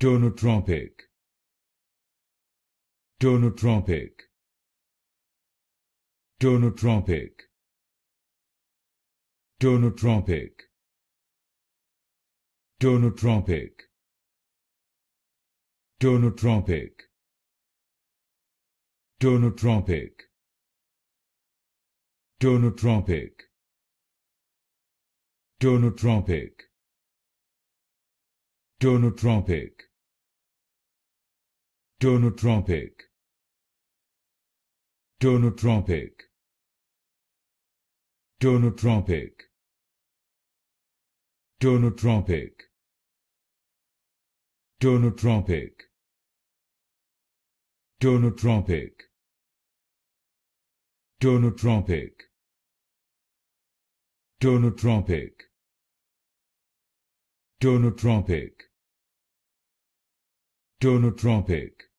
Tonotropic. Tonotropic. Tonotropic. Tonotropic. Tonotropic. Tonotropic. Tonotropic. Tonotropic. Tonotropic. Tonotropic. Tonotropic. Tonotropic. Tonotropic. Tonotropic. Tonotropic. Tonotropic. Tonotropic. Tonotropic. Tonotropic. Tonotropic.